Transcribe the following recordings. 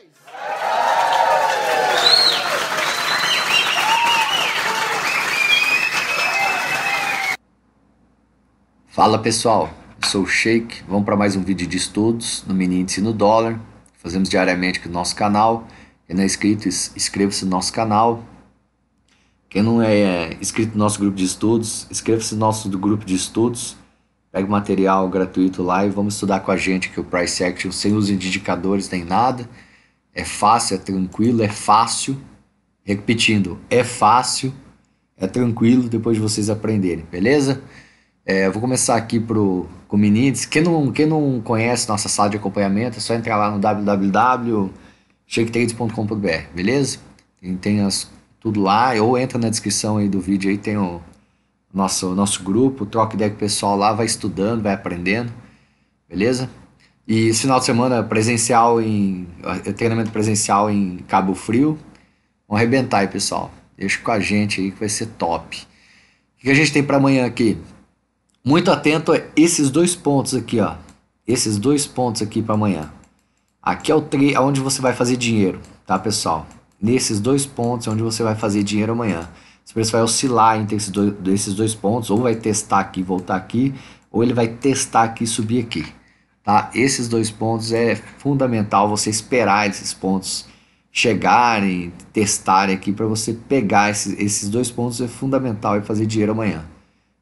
vocês! Fala pessoal, eu sou o Sheik, vamos para mais um vídeo de estudos no Mini Índice no Dólar. Fazemos diariamente aqui é no nosso canal. Quem não é inscrito, inscreva-se no nosso canal. Quem não é inscrito no nosso grupo de estudos, inscreva-se no nosso grupo de estudos. Pega o material gratuito lá e vamos estudar com a gente aqui o Price Action sem os indicadores nem nada. É fácil, é tranquilo, é fácil. Repetindo, é fácil, é tranquilo depois de vocês aprenderem, beleza? É, vou começar aqui pro, com o Menides. Quem não, quem não conhece nossa sala de acompanhamento, é só entrar lá no www.shaketrades.com.br, beleza? Tem, tem as, tudo lá, ou entra na descrição aí do vídeo, aí tem o nosso, nosso grupo, troca ideia com o pessoal lá, vai estudando, vai aprendendo, beleza? E esse final de semana presencial em. Eh, treinamento presencial em Cabo Frio. Vamos arrebentar aí, pessoal. Deixa com a gente aí que vai ser top. O que a gente tem para amanhã aqui? Muito atento a esses dois pontos aqui, ó. Esses dois pontos aqui para amanhã. Aqui é o tre é onde você vai fazer dinheiro, tá, pessoal? Nesses dois pontos é onde você vai fazer dinheiro amanhã. Esse preço vai oscilar entre esses dois, esses dois pontos, ou vai testar aqui e voltar aqui, ou ele vai testar aqui e subir aqui. Tá? Esses dois pontos é fundamental você esperar esses pontos chegarem, testarem aqui para você pegar esses, esses dois pontos é fundamental e fazer dinheiro amanhã.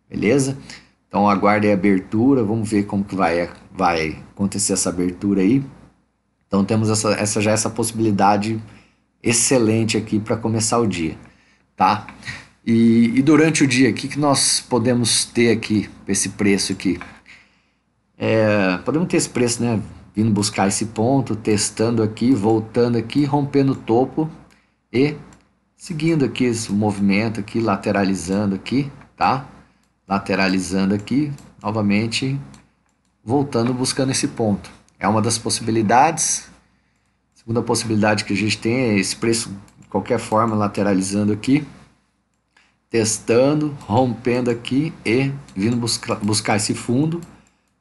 Beleza? Então aguarde a abertura, vamos ver como que vai, vai acontecer essa abertura aí. Então temos essa, essa já essa possibilidade excelente aqui para começar o dia, tá? E, e durante o dia, o que, que nós podemos ter aqui, esse preço aqui? É, podemos ter esse preço, né? Vindo buscar esse ponto, testando aqui, voltando aqui, rompendo o topo e seguindo aqui esse movimento aqui, lateralizando aqui, tá? Lateralizando aqui, novamente voltando buscando esse ponto. É uma das possibilidades. segunda possibilidade que a gente tem é esse preço de qualquer forma lateralizando aqui, testando, rompendo aqui e vindo buscar, buscar esse fundo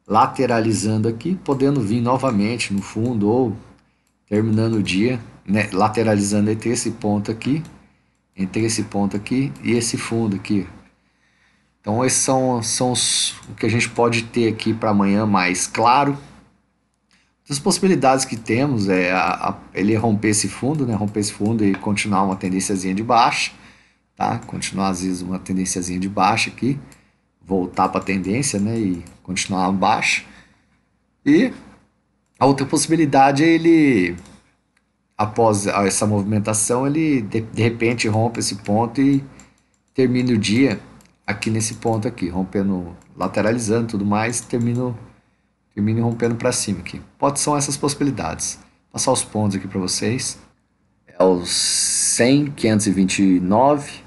lateralizando aqui, podendo vir novamente no fundo ou terminando o dia, né, lateralizando entre esse ponto aqui, entre esse ponto aqui e esse fundo aqui. Então esses são, são os, o que a gente pode ter aqui para amanhã mais claro. As possibilidades que temos é a, a, ele romper esse fundo, né, romper esse fundo e continuar uma tendênciazinha de baixa, tá? Continuar às vezes uma tendênciazinha de baixa aqui voltar para a tendência né, e continuar abaixo. E a outra possibilidade é ele, após essa movimentação, ele de, de repente rompe esse ponto e termina o dia aqui nesse ponto aqui, rompendo, lateralizando tudo mais, termino, termino rompendo para cima aqui. Pode são essas possibilidades. Vou passar os pontos aqui para vocês. É os 100, 529,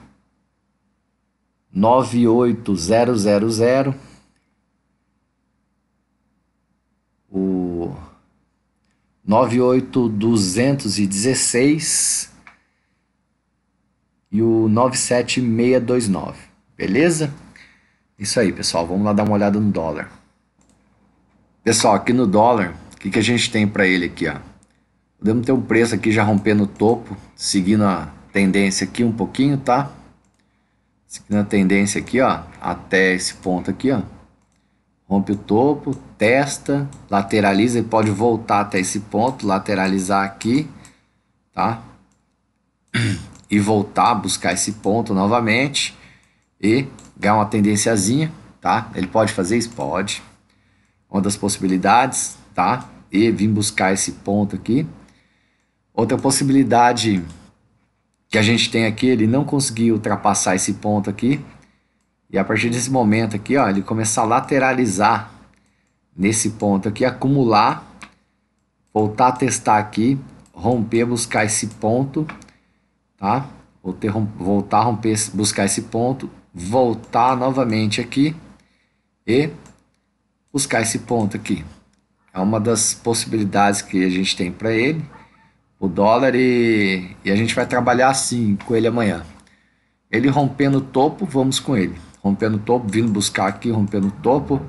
98000 o 98216 e o 97629, beleza? Isso aí, pessoal, vamos lá dar uma olhada no dólar. Pessoal, aqui no dólar, o que, que a gente tem para ele aqui, ó? Podemos ter um preço aqui já rompendo o topo, seguindo a tendência aqui um pouquinho, tá? Seguindo a tendência aqui, ó, até esse ponto aqui, ó. Rompe o topo, testa, lateraliza e pode voltar até esse ponto, lateralizar aqui, tá? E voltar, buscar esse ponto novamente e ganhar uma tendênciazinha, tá? Ele pode fazer isso? Pode. Uma das possibilidades, tá? E vir buscar esse ponto aqui. Outra possibilidade que a gente tem aqui, ele não conseguiu ultrapassar esse ponto aqui. E a partir desse momento aqui, ó, ele começar a lateralizar nesse ponto aqui, acumular, voltar a testar aqui, romper, buscar esse ponto, tá? Voltar, voltar a romper, buscar esse ponto, voltar novamente aqui e buscar esse ponto aqui. É uma das possibilidades que a gente tem para ele o dólar e, e a gente vai trabalhar assim com ele amanhã. Ele rompendo o topo, vamos com ele. Rompendo o topo, vindo buscar aqui, rompendo o topo,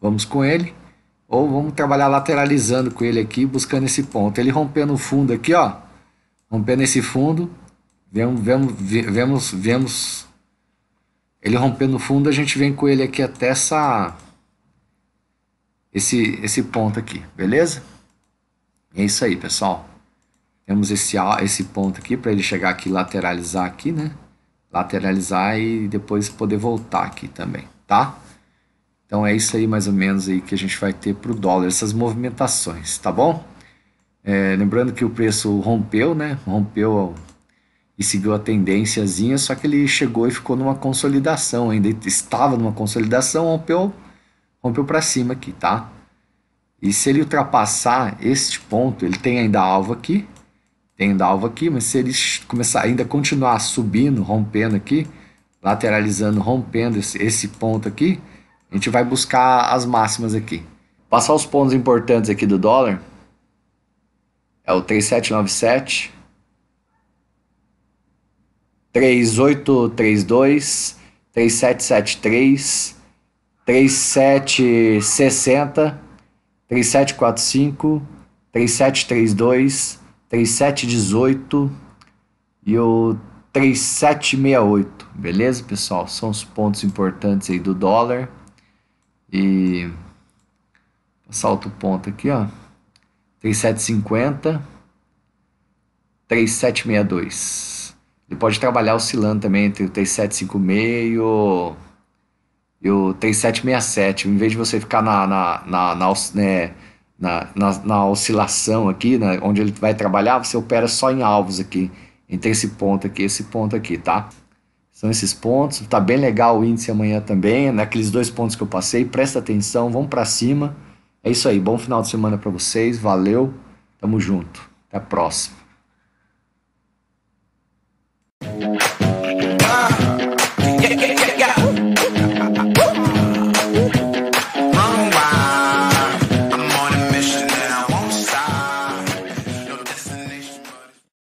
vamos com ele. Ou vamos trabalhar lateralizando com ele aqui, buscando esse ponto. Ele rompendo o fundo aqui, ó. Rompendo esse fundo, vemos, vemos, vemos, vemos ele rompendo o fundo, a gente vem com ele aqui até essa esse esse ponto aqui, beleza? É isso aí, pessoal. Temos esse, esse ponto aqui para ele chegar aqui lateralizar aqui, né? Lateralizar e depois poder voltar aqui também, tá? Então é isso aí mais ou menos aí que a gente vai ter para o dólar, essas movimentações, tá bom? É, lembrando que o preço rompeu, né? Rompeu e seguiu a tendênciazinha, só que ele chegou e ficou numa consolidação, ainda estava numa consolidação, rompeu, rompeu para cima aqui, tá? E se ele ultrapassar este ponto, ele tem ainda alvo aqui, tem alvo aqui, mas se ele começar ainda continuar subindo, rompendo aqui, lateralizando, rompendo esse, esse ponto aqui, a gente vai buscar as máximas aqui. Passar os pontos importantes aqui do dólar é o 3797, 3832, 3773, 3760, 3745, 3732 3718 e o 3768, beleza, pessoal? São os pontos importantes aí do dólar. E salto o ponto aqui, ó. 3750 3762. Ele pode trabalhar oscilando também entre o 3756 e o, 3767. Em vez de você ficar na, na, na, na né, na, na, na oscilação aqui, né, onde ele vai trabalhar, você opera só em alvos aqui, entre esse ponto aqui e esse ponto aqui, tá? São esses pontos, tá bem legal o índice amanhã também, naqueles né, dois pontos que eu passei, presta atenção, vamos para cima. É isso aí, bom final de semana para vocês, valeu, tamo junto, até a próxima.